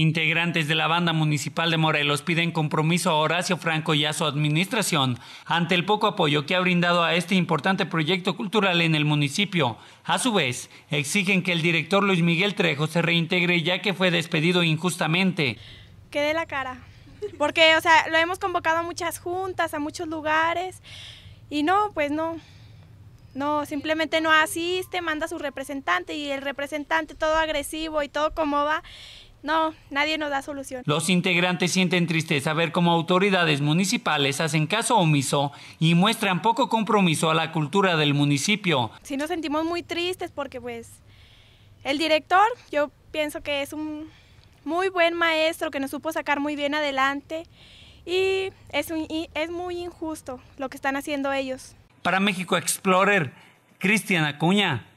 Integrantes de la banda municipal de Morelos piden compromiso a Horacio Franco y a su administración ante el poco apoyo que ha brindado a este importante proyecto cultural en el municipio. A su vez, exigen que el director Luis Miguel Trejo se reintegre ya que fue despedido injustamente. Quede la cara, porque o sea, lo hemos convocado a muchas juntas, a muchos lugares y no, pues no. No, simplemente no asiste, manda a su representante y el representante todo agresivo y todo como va no, nadie nos da solución. Los integrantes sienten tristeza ver cómo autoridades municipales hacen caso omiso y muestran poco compromiso a la cultura del municipio. Sí nos sentimos muy tristes porque pues el director yo pienso que es un muy buen maestro que nos supo sacar muy bien adelante y es, un, es muy injusto lo que están haciendo ellos. Para México Explorer, Cristian Acuña.